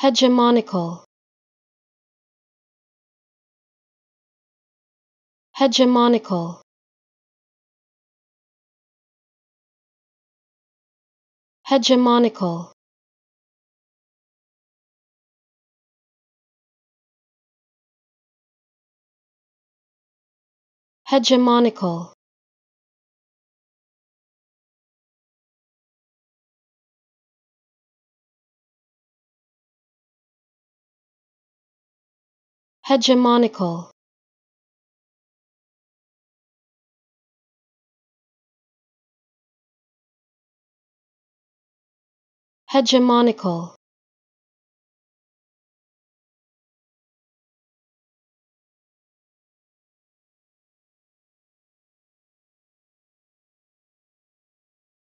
hegemonical hegemonical hegemonical hegemonical Hegemonical Hegemonical